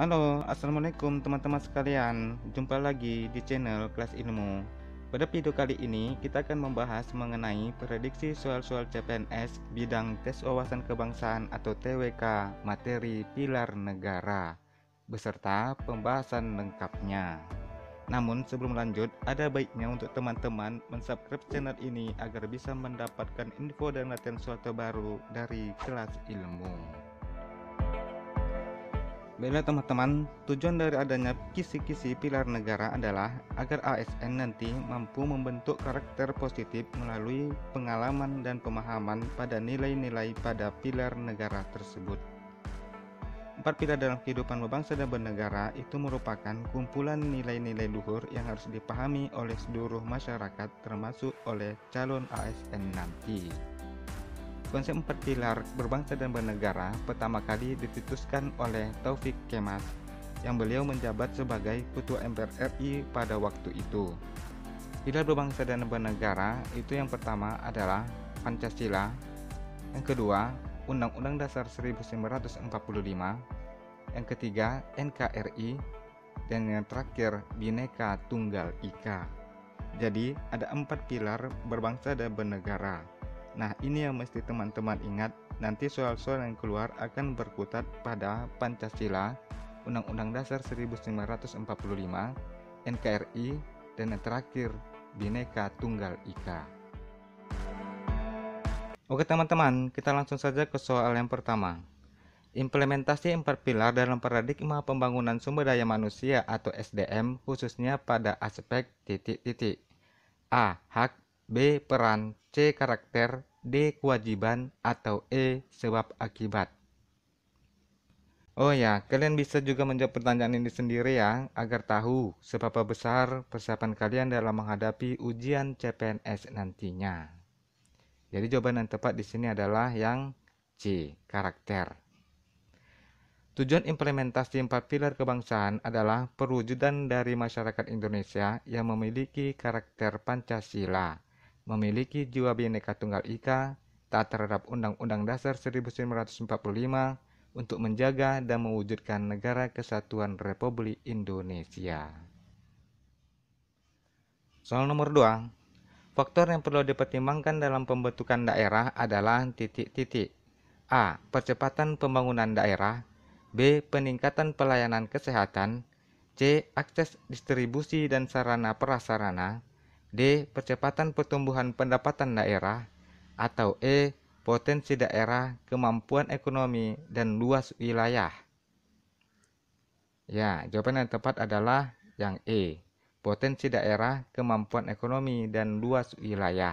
Halo, Assalamualaikum teman-teman sekalian Jumpa lagi di channel Kelas Ilmu Pada video kali ini kita akan membahas mengenai prediksi soal-soal CPNS Bidang Tes Wawasan Kebangsaan atau TWK Materi Pilar Negara Beserta pembahasan lengkapnya namun sebelum lanjut, ada baiknya untuk teman-teman mensubscribe channel ini agar bisa mendapatkan info dan latihan suatu baru dari kelas ilmu. Baiklah teman-teman, tujuan dari adanya kisi-kisi pilar negara adalah agar ASN nanti mampu membentuk karakter positif melalui pengalaman dan pemahaman pada nilai-nilai pada pilar negara tersebut. Empat pilar dalam kehidupan berbangsa dan bernegara itu merupakan kumpulan nilai-nilai luhur yang harus dipahami oleh seluruh masyarakat termasuk oleh calon ASN nanti. Konsep empat pilar berbangsa dan bernegara pertama kali ditutuskan oleh Taufik Kemas yang beliau menjabat sebagai Ketua MPR RI pada waktu itu. Pilar berbangsa dan bernegara itu yang pertama adalah Pancasila, yang kedua Undang-Undang Dasar 1945, yang ketiga NKRI, dan yang terakhir Bhinneka Tunggal Ika. Jadi ada empat pilar berbangsa dan bernegara. Nah, ini yang mesti teman-teman ingat. Nanti soal-soal yang keluar akan berkutat pada Pancasila, Undang-Undang Dasar 1945, NKRI, dan yang terakhir Bineka Tunggal Ika. Oke teman-teman, kita langsung saja ke soal yang pertama. Implementasi empat pilar dalam paradigma pembangunan sumber daya manusia atau SDM khususnya pada aspek titik-titik. A. Hak B. Peran C. Karakter D. Kewajiban atau E. Sebab akibat Oh ya, kalian bisa juga menjawab pertanyaan ini sendiri ya, agar tahu seberapa besar persiapan kalian dalam menghadapi ujian CPNS nantinya. Jadi jawaban yang tepat di sini adalah yang C, karakter. Tujuan implementasi empat pilar kebangsaan adalah perwujudan dari masyarakat Indonesia yang memiliki karakter Pancasila memiliki jiwa bineka tunggal ika, taat terhadap Undang-Undang Dasar 1945 untuk menjaga dan mewujudkan negara kesatuan Republik Indonesia. Soal nomor 2. Faktor yang perlu dipertimbangkan dalam pembentukan daerah adalah titik-titik. A. Percepatan pembangunan daerah B. Peningkatan pelayanan kesehatan C. Akses distribusi dan sarana prasarana D. Percepatan pertumbuhan pendapatan daerah atau E. Potensi daerah, kemampuan ekonomi, dan luas wilayah. Ya, jawaban yang tepat adalah yang E. Potensi daerah, kemampuan ekonomi, dan luas wilayah.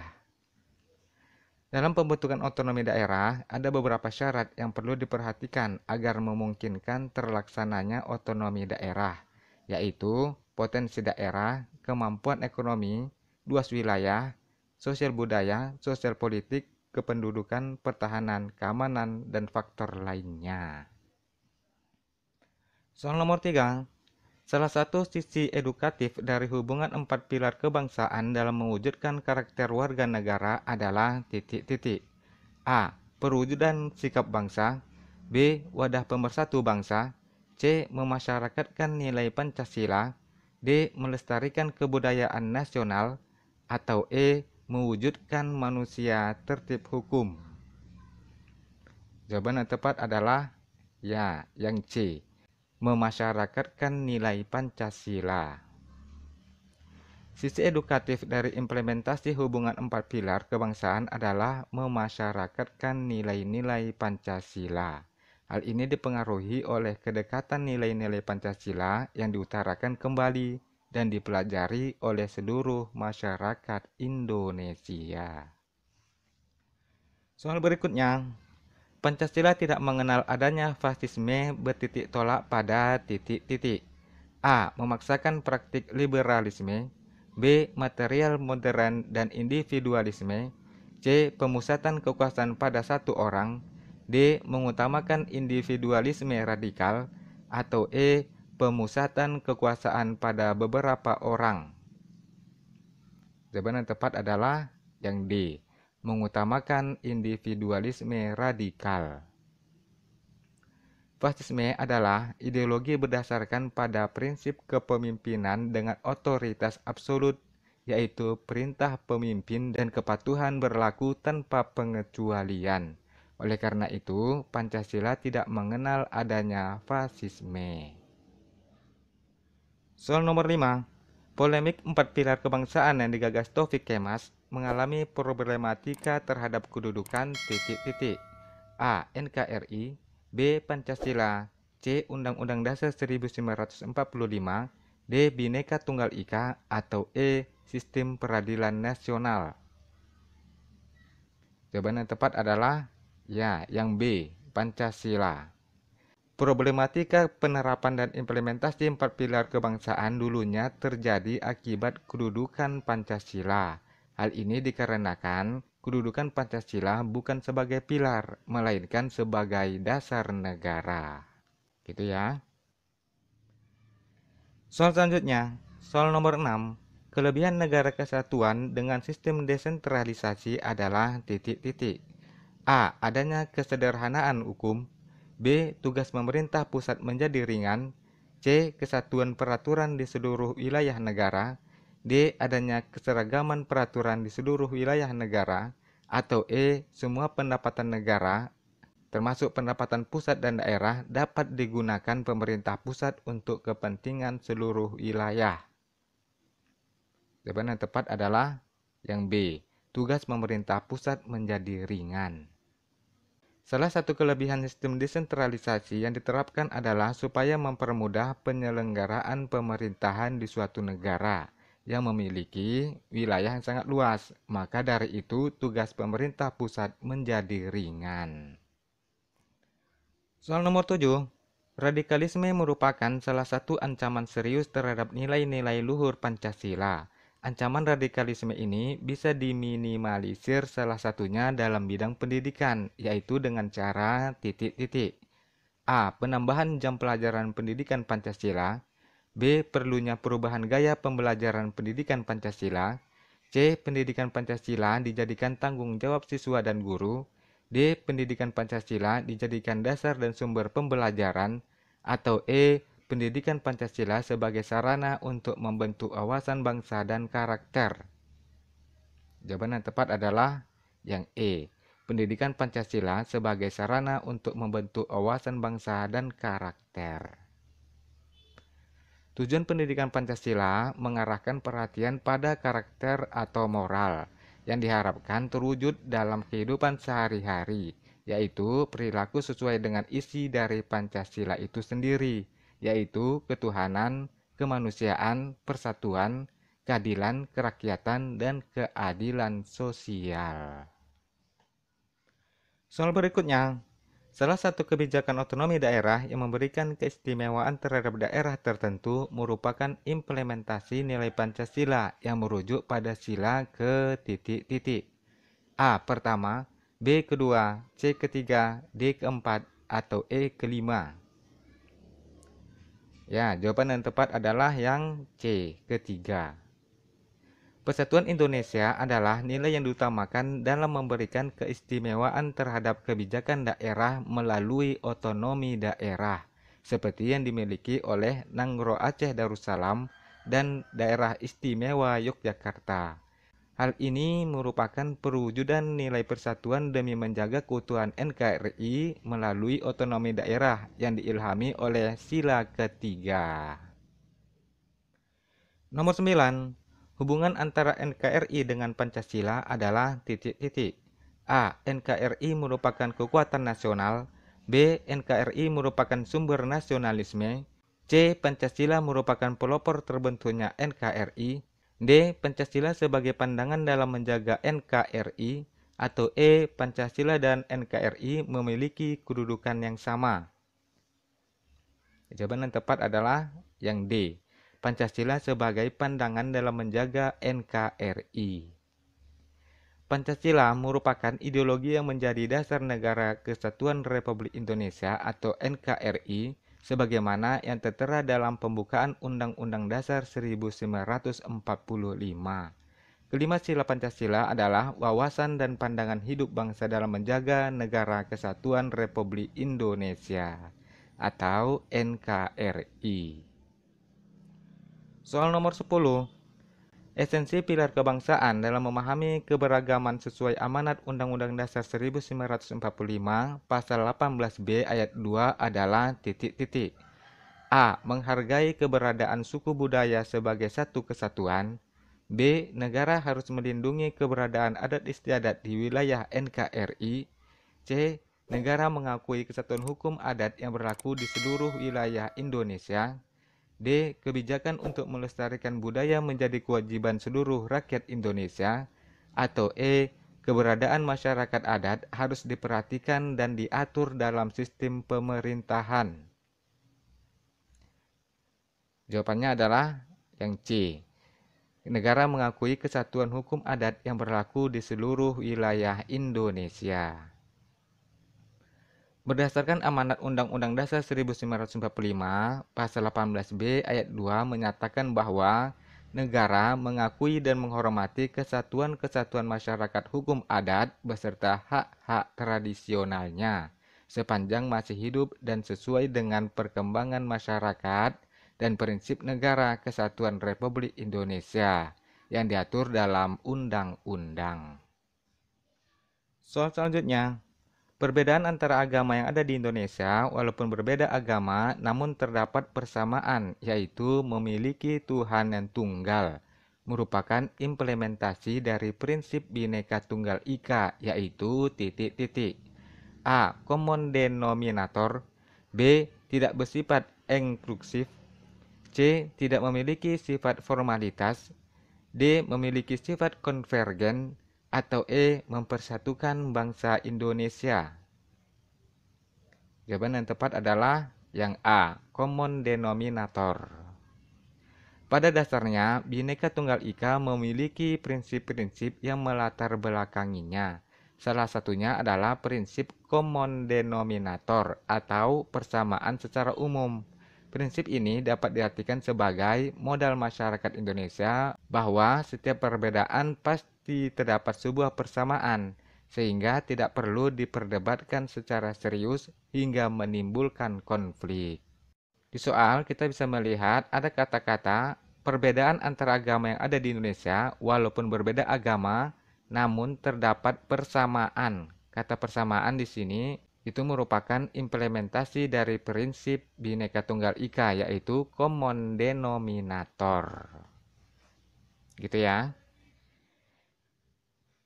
Dalam pembentukan otonomi daerah, ada beberapa syarat yang perlu diperhatikan agar memungkinkan terlaksananya otonomi daerah, yaitu potensi daerah, kemampuan ekonomi, luas wilayah, sosial budaya, sosial politik, kependudukan, pertahanan, keamanan, dan faktor lainnya. Soal nomor tiga, salah satu sisi edukatif dari hubungan empat pilar kebangsaan dalam mewujudkan karakter warga negara adalah titik-titik. A. Perwujudan sikap bangsa B. Wadah pemersatu bangsa C. Memasyarakatkan nilai Pancasila D. Melestarikan kebudayaan nasional atau E mewujudkan manusia tertib hukum? Jawaban yang tepat adalah ya, yang C. Memasyarakatkan nilai Pancasila. Sisi edukatif dari implementasi hubungan empat pilar kebangsaan adalah memasyarakatkan nilai-nilai Pancasila. Hal ini dipengaruhi oleh kedekatan nilai-nilai Pancasila yang diutarakan kembali dan dipelajari oleh seluruh masyarakat Indonesia. Soal berikutnya, Pancasila tidak mengenal adanya fasisme bertitik tolak pada titik-titik. A. Memaksakan praktik liberalisme. B. Material modern dan individualisme. C. Pemusatan kekuasaan pada satu orang. D. Mengutamakan individualisme radikal. Atau E pemusatan kekuasaan pada beberapa orang. Jawaban yang tepat adalah yang D, mengutamakan individualisme radikal. Fasisme adalah ideologi berdasarkan pada prinsip kepemimpinan dengan otoritas absolut, yaitu perintah pemimpin dan kepatuhan berlaku tanpa pengecualian. Oleh karena itu, Pancasila tidak mengenal adanya fasisme. Soal nomor 5, polemik empat pilar kebangsaan yang digagas Taufik Kemas mengalami problematika terhadap kedudukan titik-titik. A. NKRI B. Pancasila C. Undang-Undang Dasar 1945 D. Bineka Tunggal Ika atau E. Sistem Peradilan Nasional Jawaban yang tepat adalah ya, yang B, Pancasila. Problematika penerapan dan implementasi empat pilar kebangsaan dulunya terjadi akibat kedudukan Pancasila. Hal ini dikarenakan kedudukan Pancasila bukan sebagai pilar, melainkan sebagai dasar negara. Gitu ya. Soal selanjutnya, soal nomor 6. Kelebihan negara kesatuan dengan sistem desentralisasi adalah titik-titik. A. Adanya kesederhanaan hukum B. Tugas pemerintah pusat menjadi ringan. C. Kesatuan peraturan di seluruh wilayah negara. D. Adanya keseragaman peraturan di seluruh wilayah negara. Atau E. Semua pendapatan negara termasuk pendapatan pusat dan daerah, dapat digunakan pemerintah pusat untuk kepentingan seluruh wilayah. Jawaban yang tepat adalah yang B. Tugas pemerintah pusat menjadi ringan. Salah satu kelebihan sistem desentralisasi yang diterapkan adalah supaya mempermudah penyelenggaraan pemerintahan di suatu negara yang memiliki wilayah yang sangat luas. Maka dari itu, tugas pemerintah pusat menjadi ringan. Soal nomor 7. Radikalisme merupakan salah satu ancaman serius terhadap nilai-nilai luhur Pancasila Ancaman radikalisme ini bisa diminimalisir salah satunya dalam bidang pendidikan, yaitu dengan cara titik-titik. A. Penambahan jam pelajaran pendidikan Pancasila. B. Perlunya perubahan gaya pembelajaran pendidikan Pancasila. C. Pendidikan Pancasila dijadikan tanggung jawab siswa dan guru. D. Pendidikan Pancasila dijadikan dasar dan sumber pembelajaran. Atau E pendidikan Pancasila sebagai sarana untuk membentuk wawasan bangsa dan karakter? Jawaban yang tepat adalah yang E. Pendidikan Pancasila sebagai sarana untuk membentuk wawasan bangsa dan karakter. Tujuan pendidikan Pancasila mengarahkan perhatian pada karakter atau moral yang diharapkan terwujud dalam kehidupan sehari-hari, yaitu perilaku sesuai dengan isi dari Pancasila itu sendiri yaitu ketuhanan, kemanusiaan, persatuan, keadilan, kerakyatan, dan keadilan sosial. Soal berikutnya, salah satu kebijakan otonomi daerah yang memberikan keistimewaan terhadap daerah tertentu merupakan implementasi nilai Pancasila yang merujuk pada sila ke titik-titik. A. Pertama, B. Kedua, C. Ketiga, D. Keempat, atau E. Kelima. Ya, jawaban yang tepat adalah yang C, ketiga. Persatuan Indonesia adalah nilai yang diutamakan dalam memberikan keistimewaan terhadap kebijakan daerah melalui otonomi daerah, seperti yang dimiliki oleh Nanggro Aceh Darussalam dan Daerah Istimewa Yogyakarta. Hal ini merupakan perwujudan nilai persatuan demi menjaga keutuhan NKRI melalui otonomi daerah yang diilhami oleh sila ketiga. Nomor 9. Hubungan antara NKRI dengan Pancasila adalah titik-titik. A. NKRI merupakan kekuatan nasional. B. NKRI merupakan sumber nasionalisme. C. Pancasila merupakan pelopor terbentuknya NKRI. D. Pancasila sebagai pandangan dalam menjaga NKRI atau E. Pancasila dan NKRI memiliki kedudukan yang sama. Jawaban yang tepat adalah yang D. Pancasila sebagai pandangan dalam menjaga NKRI. Pancasila merupakan ideologi yang menjadi dasar negara kesatuan Republik Indonesia atau NKRI sebagaimana yang tertera dalam pembukaan Undang-Undang Dasar 1945. Kelima sila Pancasila adalah wawasan dan pandangan hidup bangsa dalam menjaga negara kesatuan Republik Indonesia atau NKRI. Soal nomor 10, Esensi pilar kebangsaan dalam memahami keberagaman sesuai amanat Undang-Undang Dasar 1945 pasal 18B ayat 2 adalah titik-titik. A. Menghargai keberadaan suku budaya sebagai satu kesatuan. B. Negara harus melindungi keberadaan adat istiadat di wilayah NKRI. C. Negara mengakui kesatuan hukum adat yang berlaku di seluruh wilayah Indonesia. D. Kebijakan untuk melestarikan budaya menjadi kewajiban seluruh rakyat Indonesia atau E. Keberadaan masyarakat adat harus diperhatikan dan diatur dalam sistem pemerintahan. Jawabannya adalah yang C. Negara mengakui kesatuan hukum adat yang berlaku di seluruh wilayah Indonesia. Berdasarkan amanat Undang-Undang Dasar 1945 pasal 18B ayat 2 menyatakan bahwa negara mengakui dan menghormati kesatuan-kesatuan masyarakat hukum adat beserta hak-hak tradisionalnya sepanjang masih hidup dan sesuai dengan perkembangan masyarakat dan prinsip negara kesatuan Republik Indonesia yang diatur dalam undang-undang. Soal selanjutnya, Perbedaan antara agama yang ada di Indonesia, walaupun berbeda agama, namun terdapat persamaan, yaitu memiliki Tuhan yang tunggal, merupakan implementasi dari prinsip bineka tunggal ika, yaitu titik-titik. A. Common denominator B. Tidak bersifat inklusif C. Tidak memiliki sifat formalitas D. Memiliki sifat konvergen atau E mempersatukan bangsa Indonesia? Jawaban yang tepat adalah yang A, common denominator. Pada dasarnya, Bhinneka Tunggal Ika memiliki prinsip-prinsip yang melatar belakanginya. Salah satunya adalah prinsip common denominator atau persamaan secara umum. Prinsip ini dapat diartikan sebagai modal masyarakat Indonesia bahwa setiap perbedaan pasti terdapat sebuah persamaan, sehingga tidak perlu diperdebatkan secara serius hingga menimbulkan konflik. Di soal, kita bisa melihat ada kata-kata perbedaan antara agama yang ada di Indonesia, walaupun berbeda agama, namun terdapat persamaan. Kata persamaan di sini itu merupakan implementasi dari prinsip Bhinneka Tunggal Ika yaitu common denominator. Gitu ya.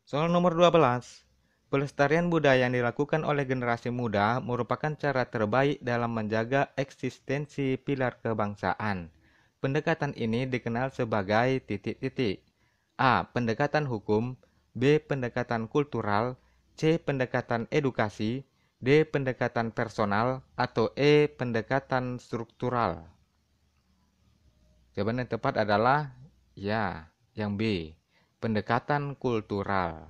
Soal nomor 12. Pelestarian budaya yang dilakukan oleh generasi muda merupakan cara terbaik dalam menjaga eksistensi pilar kebangsaan. Pendekatan ini dikenal sebagai titik-titik. A. Pendekatan hukum, B. Pendekatan kultural, C. Pendekatan edukasi, D. Pendekatan personal atau E. Pendekatan struktural? Jawaban yang tepat adalah ya, yang B. Pendekatan kultural.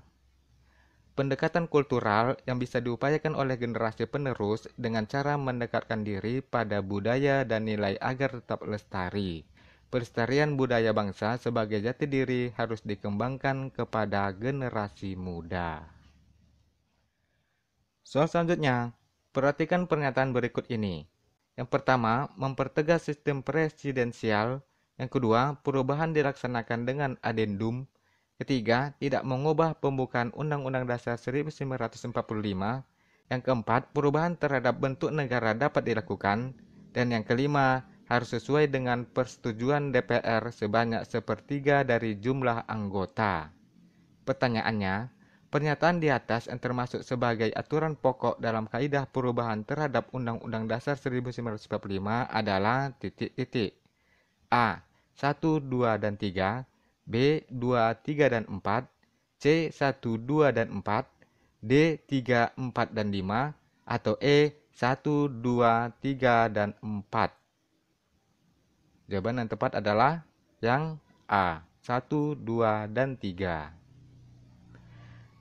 Pendekatan kultural yang bisa diupayakan oleh generasi penerus dengan cara mendekatkan diri pada budaya dan nilai agar tetap lestari. Pelestarian budaya bangsa sebagai jati diri harus dikembangkan kepada generasi muda. Soal selanjutnya, perhatikan pernyataan berikut ini. Yang pertama, mempertegas sistem presidensial. Yang kedua, perubahan dilaksanakan dengan adendum. Ketiga, tidak mengubah pembukaan Undang-Undang Dasar 1945. Yang keempat, perubahan terhadap bentuk negara dapat dilakukan. Dan yang kelima, harus sesuai dengan persetujuan DPR sebanyak sepertiga dari jumlah anggota. Pertanyaannya, Pernyataan di atas yang termasuk sebagai aturan pokok dalam kaidah perubahan terhadap Undang-Undang Dasar 1945 adalah titik-titik. A. 1, 2, dan 3 B. 2, 3, dan 4 C. 1, 2, dan 4 D. 3, 4, dan 5 atau E. 1, 2, 3, dan 4 Jawaban yang tepat adalah yang A. 1, 2, dan 3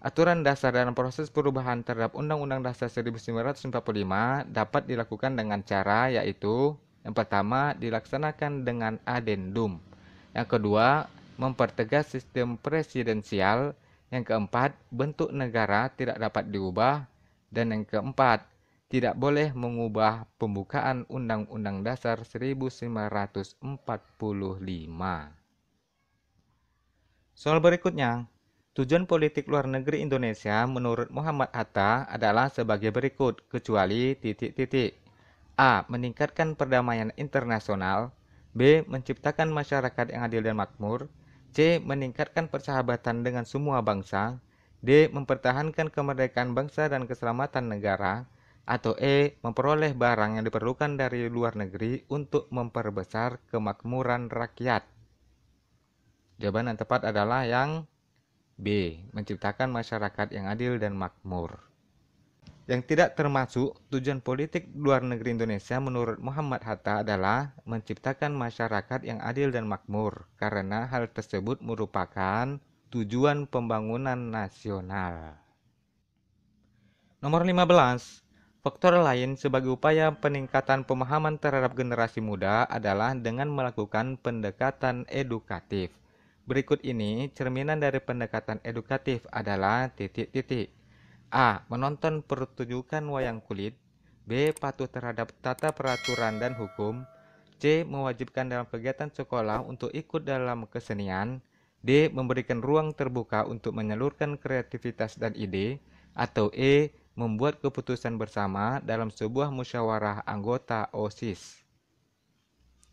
Aturan dasar dalam proses perubahan terhadap Undang-Undang Dasar 1945 dapat dilakukan dengan cara yaitu yang pertama dilaksanakan dengan adendum, yang kedua mempertegas sistem presidensial, yang keempat bentuk negara tidak dapat diubah, dan yang keempat tidak boleh mengubah pembukaan Undang-Undang Dasar 1945. Soal berikutnya, Tujuan politik luar negeri Indonesia menurut Muhammad Hatta adalah sebagai berikut, kecuali titik-titik. A. Meningkatkan perdamaian internasional. B. Menciptakan masyarakat yang adil dan makmur. C. Meningkatkan persahabatan dengan semua bangsa. D. Mempertahankan kemerdekaan bangsa dan keselamatan negara. Atau E. Memperoleh barang yang diperlukan dari luar negeri untuk memperbesar kemakmuran rakyat. Jawaban yang tepat adalah yang B. Menciptakan masyarakat yang adil dan makmur. Yang tidak termasuk tujuan politik luar negeri Indonesia menurut Muhammad Hatta adalah menciptakan masyarakat yang adil dan makmur karena hal tersebut merupakan tujuan pembangunan nasional. Nomor 15. Faktor lain sebagai upaya peningkatan pemahaman terhadap generasi muda adalah dengan melakukan pendekatan edukatif Berikut ini cerminan dari pendekatan edukatif adalah titik-titik. A. Menonton pertunjukan wayang kulit. B. Patuh terhadap tata peraturan dan hukum. C. Mewajibkan dalam kegiatan sekolah untuk ikut dalam kesenian. D. Memberikan ruang terbuka untuk menyalurkan kreativitas dan ide. Atau E. Membuat keputusan bersama dalam sebuah musyawarah anggota OSIS.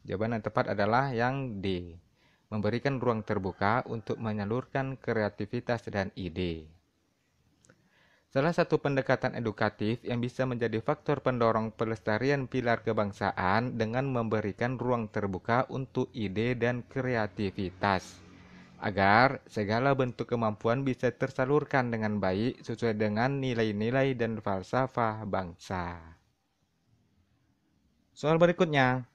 Jawaban yang tepat adalah yang D memberikan ruang terbuka untuk menyalurkan kreativitas dan ide. Salah satu pendekatan edukatif yang bisa menjadi faktor pendorong pelestarian pilar kebangsaan dengan memberikan ruang terbuka untuk ide dan kreativitas, agar segala bentuk kemampuan bisa tersalurkan dengan baik sesuai dengan nilai-nilai dan falsafah bangsa. Soal berikutnya,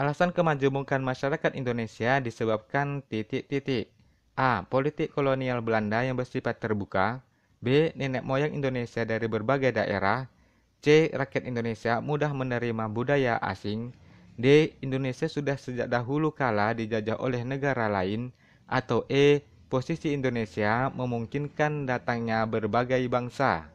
Alasan kemajemukan masyarakat Indonesia disebabkan titik-titik. A. Politik kolonial Belanda yang bersifat terbuka. B. Nenek moyang Indonesia dari berbagai daerah. C. Rakyat Indonesia mudah menerima budaya asing. D. Indonesia sudah sejak dahulu kala dijajah oleh negara lain. Atau E. Posisi Indonesia memungkinkan datangnya berbagai bangsa.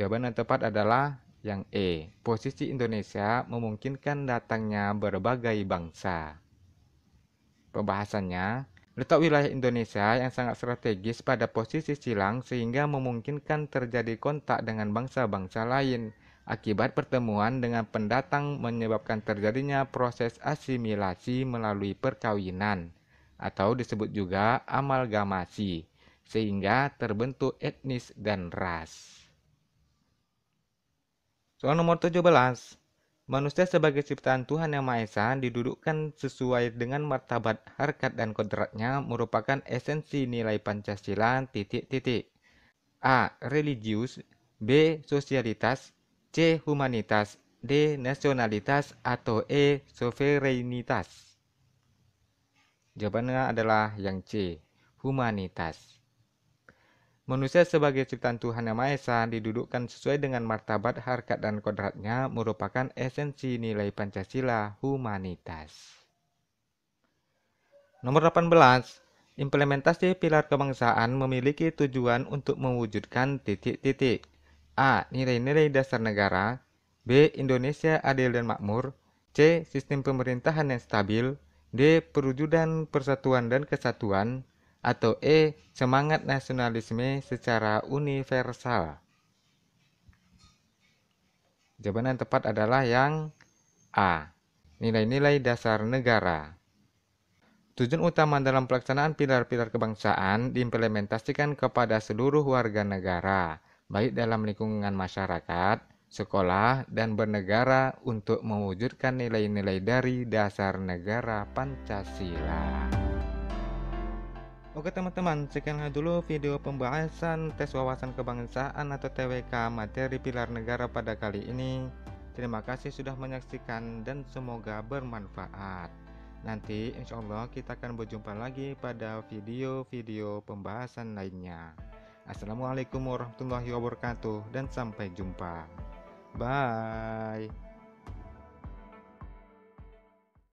Jawaban yang tepat adalah yang E. Posisi Indonesia memungkinkan datangnya berbagai bangsa. Pembahasannya, letak wilayah Indonesia yang sangat strategis pada posisi silang sehingga memungkinkan terjadi kontak dengan bangsa-bangsa lain. Akibat pertemuan dengan pendatang menyebabkan terjadinya proses asimilasi melalui perkawinan atau disebut juga amalgamasi sehingga terbentuk etnis dan ras. Soal nomor 17. Manusia sebagai ciptaan Tuhan Yang Maha Esa didudukkan sesuai dengan martabat, harkat, dan kodratnya merupakan esensi nilai Pancasila titik-titik. A. Religius B. Sosialitas C. Humanitas D. Nasionalitas atau E. Sovereignitas Jawabannya adalah yang C. Humanitas Manusia sebagai ciptaan Tuhan Yang Maha Esa didudukkan sesuai dengan martabat, harkat, dan kodratnya merupakan esensi nilai Pancasila humanitas. Nomor 18. Implementasi pilar kebangsaan memiliki tujuan untuk mewujudkan titik-titik. A. Nilai-nilai dasar negara B. Indonesia adil dan makmur C. Sistem pemerintahan yang stabil D. Perwujudan persatuan dan kesatuan atau E. Semangat nasionalisme secara universal. Jawaban yang tepat adalah yang A. Nilai-nilai dasar negara. Tujuan utama dalam pelaksanaan pilar-pilar kebangsaan diimplementasikan kepada seluruh warga negara, baik dalam lingkungan masyarakat, sekolah, dan bernegara untuk mewujudkan nilai-nilai dari dasar negara Pancasila. Oke teman-teman, sekianlah dulu video pembahasan tes wawasan kebangsaan atau TWK materi pilar negara pada kali ini. Terima kasih sudah menyaksikan dan semoga bermanfaat. Nanti insya Allah kita akan berjumpa lagi pada video-video pembahasan lainnya. Assalamualaikum warahmatullahi wabarakatuh dan sampai jumpa. Bye.